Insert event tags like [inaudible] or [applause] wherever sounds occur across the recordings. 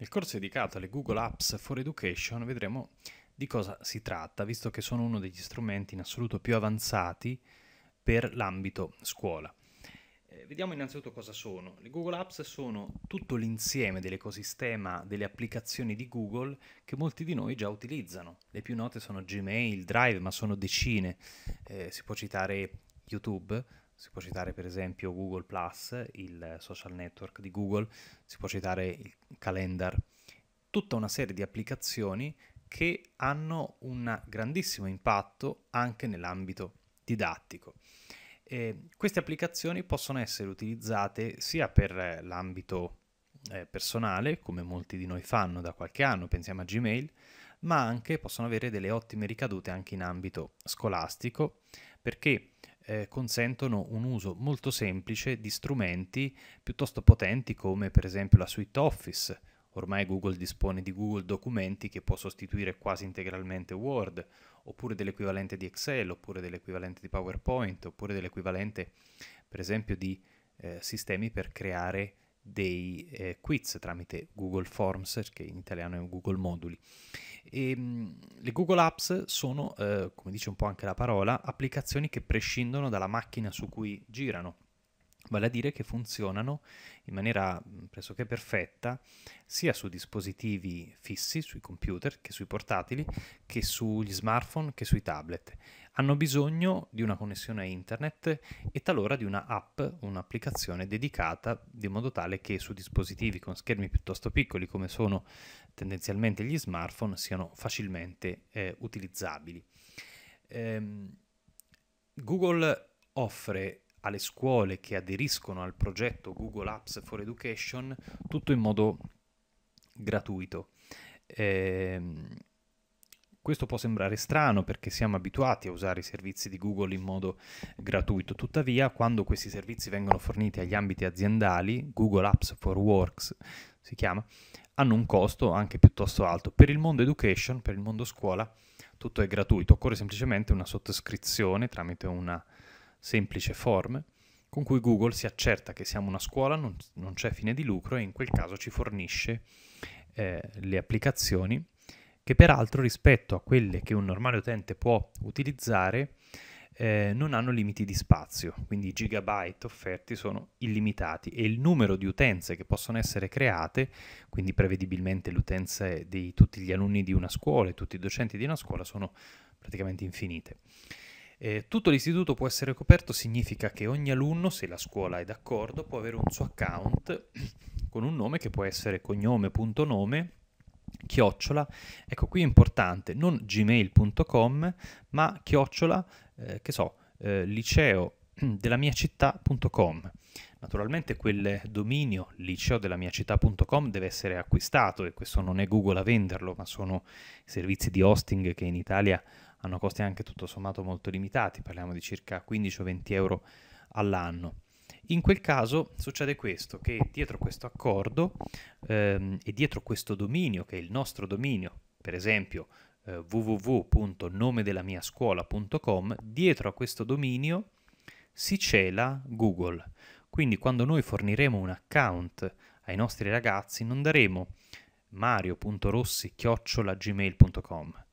Nel corso dedicato alle Google Apps for Education vedremo di cosa si tratta, visto che sono uno degli strumenti in assoluto più avanzati per l'ambito scuola. Eh, vediamo innanzitutto cosa sono. Le Google Apps sono tutto l'insieme dell'ecosistema delle applicazioni di Google che molti di noi già utilizzano. Le più note sono Gmail, Drive, ma sono decine. Eh, si può citare YouTube, si può citare per esempio Google Plus, il social network di Google, si può citare il calendar, tutta una serie di applicazioni che hanno un grandissimo impatto anche nell'ambito didattico. Eh, queste applicazioni possono essere utilizzate sia per l'ambito eh, personale, come molti di noi fanno da qualche anno, pensiamo a Gmail, ma anche possono avere delle ottime ricadute anche in ambito scolastico, perché eh, consentono un uso molto semplice di strumenti piuttosto potenti come per esempio la suite Office. Ormai Google dispone di Google Documenti che può sostituire quasi integralmente Word, oppure dell'equivalente di Excel, oppure dell'equivalente di PowerPoint, oppure dell'equivalente per esempio di eh, sistemi per creare dei eh, quiz tramite Google Forms, che in italiano è Google Moduli. E, ehm, le Google Apps sono, eh, come dice un po' anche la parola, applicazioni che prescindono dalla macchina su cui girano, vale a dire che funzionano in maniera mm, pressoché perfetta sia su dispositivi fissi, sui computer, che sui portatili, che sugli smartphone, che sui tablet hanno bisogno di una connessione a internet e talora di una app, un'applicazione dedicata, di modo tale che su dispositivi con schermi piuttosto piccoli come sono tendenzialmente gli smartphone siano facilmente eh, utilizzabili. Ehm, Google offre alle scuole che aderiscono al progetto Google Apps for Education tutto in modo gratuito. Ehm, questo può sembrare strano perché siamo abituati a usare i servizi di Google in modo gratuito, tuttavia quando questi servizi vengono forniti agli ambiti aziendali, Google Apps for Works si chiama, hanno un costo anche piuttosto alto. Per il mondo education, per il mondo scuola, tutto è gratuito, occorre semplicemente una sottoscrizione tramite una semplice form con cui Google si accerta che siamo una scuola, non, non c'è fine di lucro e in quel caso ci fornisce eh, le applicazioni che peraltro rispetto a quelle che un normale utente può utilizzare eh, non hanno limiti di spazio, quindi i gigabyte offerti sono illimitati e il numero di utenze che possono essere create, quindi prevedibilmente l'utenza di tutti gli alunni di una scuola e tutti i docenti di una scuola sono praticamente infinite. Eh, tutto l'istituto può essere coperto significa che ogni alunno, se la scuola è d'accordo, può avere un suo account con un nome che può essere cognome.nome chiocciola, ecco qui è importante, non gmail.com, ma chiocciola, eh, che so, eh, liceo della mia città.com. Naturalmente quel dominio liceo della mia città.com deve essere acquistato e questo non è Google a venderlo, ma sono servizi di hosting che in Italia hanno costi anche tutto sommato molto limitati, parliamo di circa 15 o 20 euro all'anno. In quel caso succede questo, che dietro questo accordo ehm, e dietro questo dominio, che è il nostro dominio, per esempio eh, www.nomedelamiascuola.com, dietro a questo dominio si cela Google. Quindi quando noi forniremo un account ai nostri ragazzi non daremo mario.rossi-gmail.com,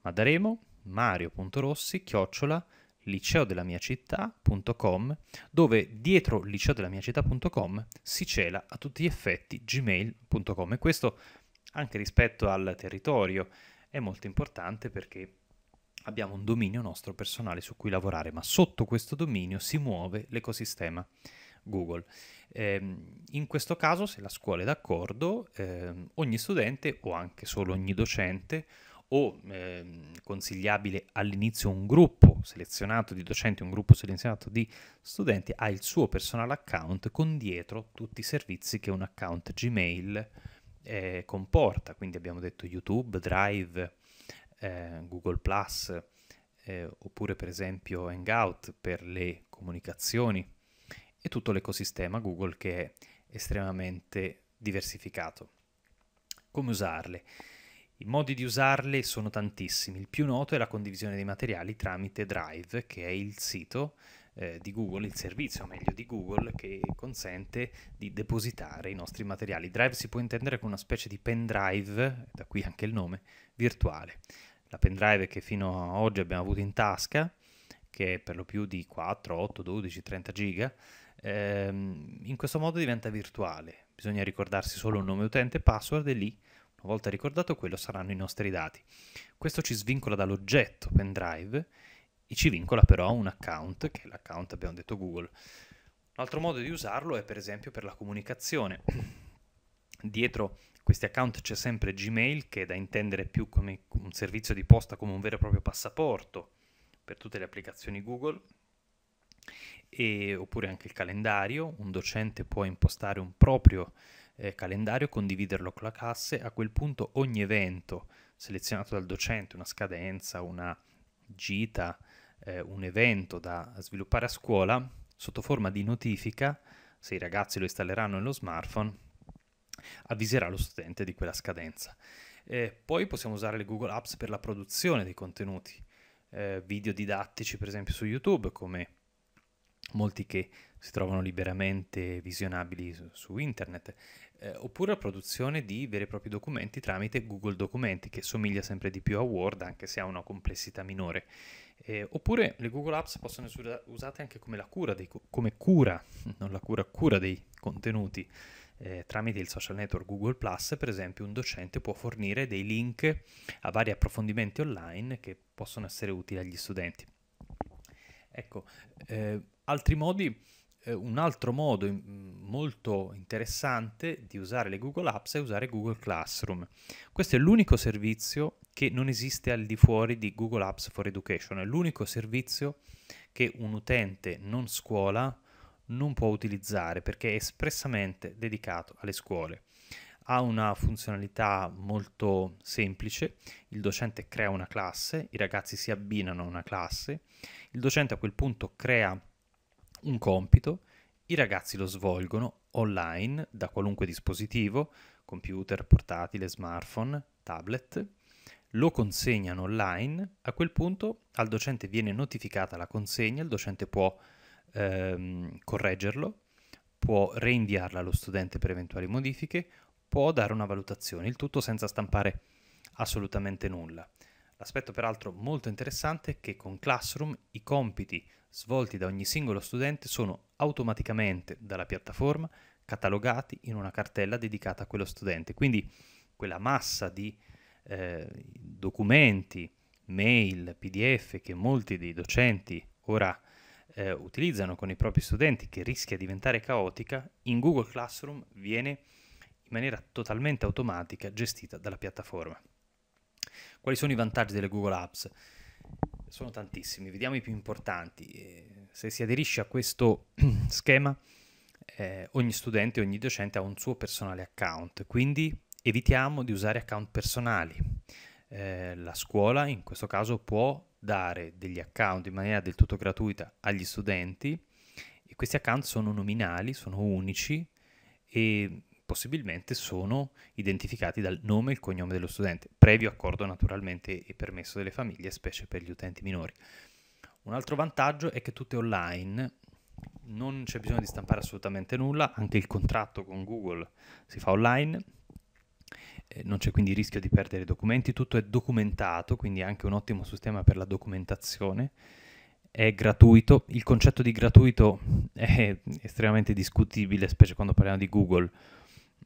ma daremo mario.rossi-gmail.com liceodellamiacittà.com dove dietro liceodellamiacittà.com si cela a tutti gli effetti gmail.com e questo anche rispetto al territorio è molto importante perché abbiamo un dominio nostro personale su cui lavorare, ma sotto questo dominio si muove l'ecosistema Google. Eh, in questo caso, se la scuola è d'accordo, eh, ogni studente o anche solo ogni docente o eh, consigliabile all'inizio un gruppo selezionato di docenti, un gruppo selezionato di studenti, ha il suo personal account con dietro tutti i servizi che un account Gmail eh, comporta, quindi abbiamo detto YouTube, Drive, eh, Google Plus, eh, oppure per esempio Hangout per le comunicazioni e tutto l'ecosistema Google che è estremamente diversificato. Come usarle? I modi di usarli sono tantissimi, il più noto è la condivisione dei materiali tramite Drive, che è il sito eh, di Google, il servizio meglio di Google, che consente di depositare i nostri materiali. Drive si può intendere come una specie di pendrive, da qui anche il nome, virtuale. La pendrive che fino ad oggi abbiamo avuto in tasca, che è per lo più di 4, 8, 12, 30 giga, ehm, in questo modo diventa virtuale. Bisogna ricordarsi solo il nome utente e password e lì una volta ricordato quello saranno i nostri dati. Questo ci svincola dall'oggetto pendrive e ci vincola però a un account, che è l'account abbiamo detto Google. Un altro modo di usarlo è per esempio per la comunicazione. Dietro questi account c'è sempre Gmail che è da intendere più come un servizio di posta, come un vero e proprio passaporto per tutte le applicazioni Google, e, oppure anche il calendario. Un docente può impostare un proprio eh, calendario, condividerlo con la classe, a quel punto ogni evento selezionato dal docente, una scadenza, una gita, eh, un evento da sviluppare a scuola, sotto forma di notifica, se i ragazzi lo installeranno nello smartphone, avviserà lo studente di quella scadenza. Eh, poi possiamo usare le Google Apps per la produzione dei contenuti, eh, video didattici per esempio su YouTube come molti che si trovano liberamente visionabili su, su internet, eh, oppure la produzione di veri e propri documenti tramite Google Documenti, che somiglia sempre di più a Word, anche se ha una complessità minore. Eh, oppure le Google Apps possono essere usate anche come, cura, dei, come cura, [laughs] non la cura, cura dei contenuti. Eh, tramite il social network Google Plus, per esempio, un docente può fornire dei link a vari approfondimenti online che possono essere utili agli studenti. Ecco, eh, Altri modi, eh, un altro modo in, mm, molto interessante di usare le Google Apps è usare Google Classroom. Questo è l'unico servizio che non esiste al di fuori di Google Apps for Education, è l'unico servizio che un utente non scuola non può utilizzare perché è espressamente dedicato alle scuole. Ha una funzionalità molto semplice, il docente crea una classe, i ragazzi si abbinano a una classe, il docente a quel punto crea un compito, i ragazzi lo svolgono online da qualunque dispositivo, computer, portatile, smartphone, tablet, lo consegnano online, a quel punto al docente viene notificata la consegna, il docente può ehm, correggerlo, può reinviarla allo studente per eventuali modifiche, può dare una valutazione, il tutto senza stampare assolutamente nulla. L'aspetto peraltro molto interessante è che con Classroom i compiti svolti da ogni singolo studente sono automaticamente dalla piattaforma catalogati in una cartella dedicata a quello studente. Quindi quella massa di eh, documenti, mail, PDF che molti dei docenti ora eh, utilizzano con i propri studenti che rischia di diventare caotica, in Google Classroom viene in maniera totalmente automatica gestita dalla piattaforma. Quali sono i vantaggi delle Google Apps? Sono tantissimi, vediamo i più importanti. Eh, se si aderisce a questo [clears throat] schema, eh, ogni studente, ogni docente ha un suo personale account, quindi evitiamo di usare account personali. Eh, la scuola in questo caso può dare degli account in maniera del tutto gratuita agli studenti e questi account sono nominali, sono unici e possibilmente sono identificati dal nome e il cognome dello studente, previo accordo naturalmente e permesso delle famiglie, specie per gli utenti minori. Un altro vantaggio è che tutto è online, non c'è bisogno di stampare assolutamente nulla, anche il contratto con Google si fa online, eh, non c'è quindi rischio di perdere documenti, tutto è documentato, quindi è anche un ottimo sistema per la documentazione è gratuito. Il concetto di gratuito è estremamente discutibile, specie quando parliamo di Google.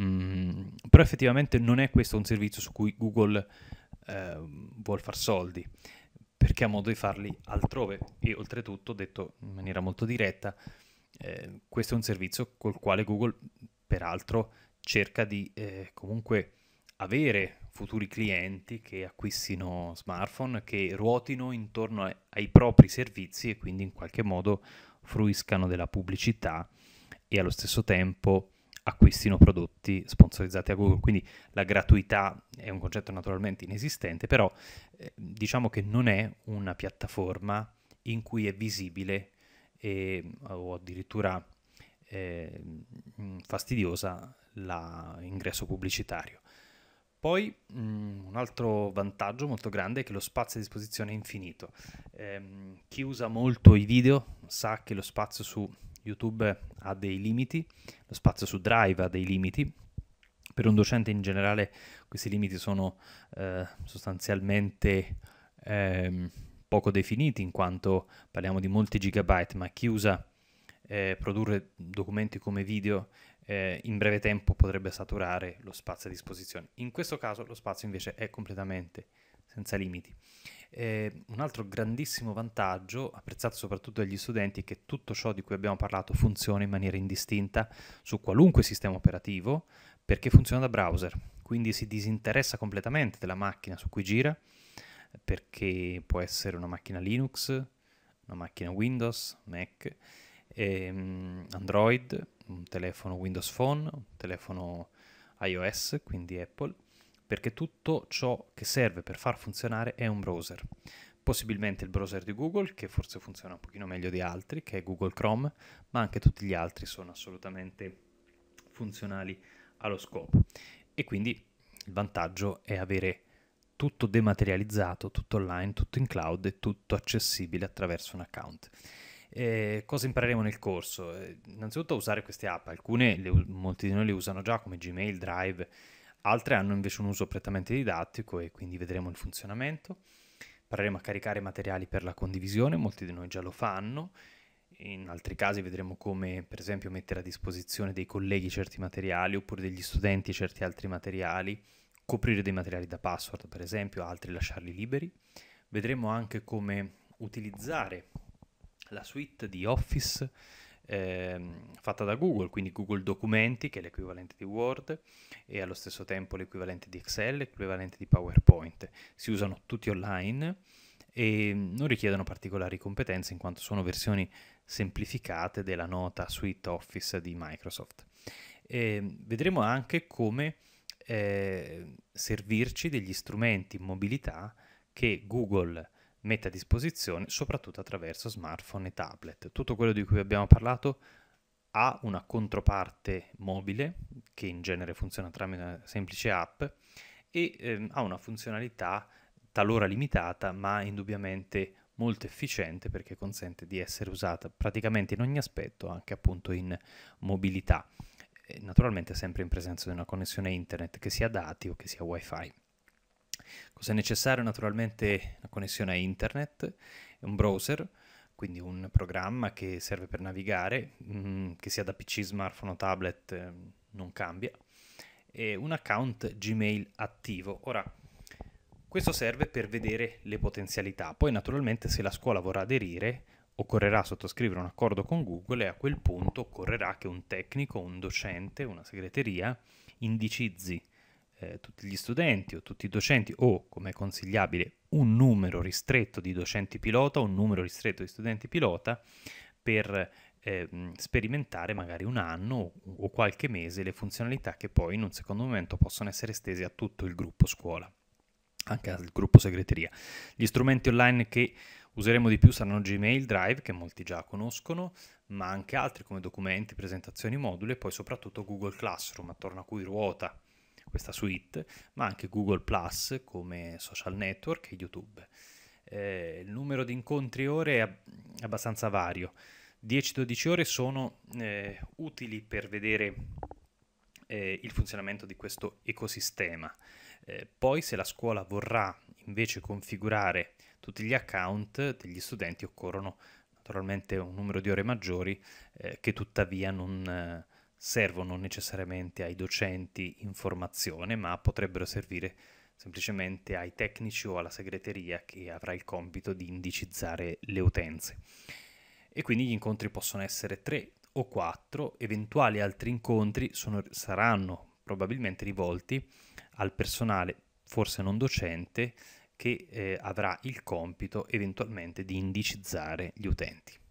Mm, però effettivamente non è questo un servizio su cui Google eh, vuole far soldi, perché ha modo di farli altrove e oltretutto, detto in maniera molto diretta, eh, questo è un servizio col quale Google peraltro cerca di eh, comunque avere futuri clienti che acquistino smartphone, che ruotino intorno ai, ai propri servizi e quindi in qualche modo fruiscano della pubblicità e allo stesso tempo acquistino prodotti sponsorizzati a Google. Quindi la gratuità è un concetto naturalmente inesistente, però eh, diciamo che non è una piattaforma in cui è visibile e, o addirittura eh, fastidiosa l'ingresso pubblicitario. Poi mh, mm, un altro vantaggio molto grande è che lo spazio a disposizione è infinito. Eh, chi usa molto i video sa che lo spazio su YouTube ha dei limiti, lo spazio su Drive ha dei limiti. Per un docente in generale questi limiti sono eh, sostanzialmente eh, poco definiti in quanto parliamo di molti gigabyte, ma chi usa eh, produrre documenti come video eh, in breve tempo potrebbe saturare lo spazio a disposizione. In questo caso lo spazio invece è completamente senza limiti. E un altro grandissimo vantaggio, apprezzato soprattutto dagli studenti, è che tutto ciò di cui abbiamo parlato funziona in maniera indistinta su qualunque sistema operativo perché funziona da browser, quindi si disinteressa completamente della macchina su cui gira, perché può essere una macchina Linux, una macchina Windows, Mac, ehm, Android, un telefono Windows Phone, un telefono iOS, quindi Apple perché tutto ciò che serve per far funzionare è un browser. Possibilmente il browser di Google, che forse funziona un pochino meglio di altri, che è Google Chrome, ma anche tutti gli altri sono assolutamente funzionali allo scopo. E quindi il vantaggio è avere tutto dematerializzato, tutto online, tutto in cloud e tutto accessibile attraverso un account. Eh, cosa impareremo nel corso? Eh, innanzitutto usare queste app, alcune le, molti di noi le usano già come Gmail, Drive, altre hanno invece un uso prettamente didattico e quindi vedremo il funzionamento. Parleremo a caricare materiali per la condivisione, molti di noi già lo fanno, in altri casi vedremo come per esempio mettere a disposizione dei colleghi certi materiali oppure degli studenti certi altri materiali, coprire dei materiali da password per esempio, altri lasciarli liberi. Vedremo anche come utilizzare la suite di Office ehm, fatta da Google, quindi Google Documenti, che è l'equivalente di Word, e allo stesso tempo l'equivalente di Excel, l'equivalente di PowerPoint. Si usano tutti online e non richiedono particolari competenze in quanto sono versioni semplificate della nota suite Office di Microsoft. E ehm, vedremo anche come eh, servirci degli strumenti in mobilità che Google mette a disposizione soprattutto attraverso smartphone e tablet. Tutto quello di cui abbiamo parlato ha una controparte mobile che in genere funziona tramite una semplice app e ehm, ha una funzionalità talora limitata ma indubbiamente molto efficiente perché consente di essere usata praticamente in ogni aspetto anche appunto in mobilità naturalmente sempre in presenza di una connessione internet che sia dati o che sia wifi. Cosa è necessario? Naturalmente una connessione a internet, un browser, quindi un programma che serve per navigare, mh, mm, che sia da PC, smartphone o tablet, eh, non cambia, e un account Gmail attivo. Ora, questo serve per vedere le potenzialità, poi naturalmente se la scuola vorrà aderire occorrerà sottoscrivere un accordo con Google e a quel punto occorrerà che un tecnico, un docente, una segreteria indicizzi eh, tutti gli studenti o tutti i docenti o, come è consigliabile, un numero ristretto di docenti pilota o un numero ristretto di studenti pilota per eh, sperimentare magari un anno o qualche mese le funzionalità che poi in un secondo momento possono essere estese a tutto il gruppo scuola, anche al gruppo segreteria. Gli strumenti online che useremo di più saranno Gmail, Drive, che molti già conoscono, ma anche altri come documenti, presentazioni, moduli e poi soprattutto Google Classroom, attorno a cui ruota questa suite, ma anche Google Plus come social network e YouTube. Eh, il numero di incontri ore è abbastanza vario. 10-12 ore sono eh, utili per vedere eh, il funzionamento di questo ecosistema. Eh, poi se la scuola vorrà invece configurare tutti gli account degli studenti occorrono naturalmente un numero di ore maggiori eh, che tuttavia non eh, servono necessariamente ai docenti in formazione, ma potrebbero servire semplicemente ai tecnici o alla segreteria che avrà il compito di indicizzare le utenze. E quindi gli incontri possono essere tre o quattro, eventuali altri incontri sono, saranno probabilmente rivolti al personale, forse non docente, che eh, avrà il compito eventualmente di indicizzare gli utenti.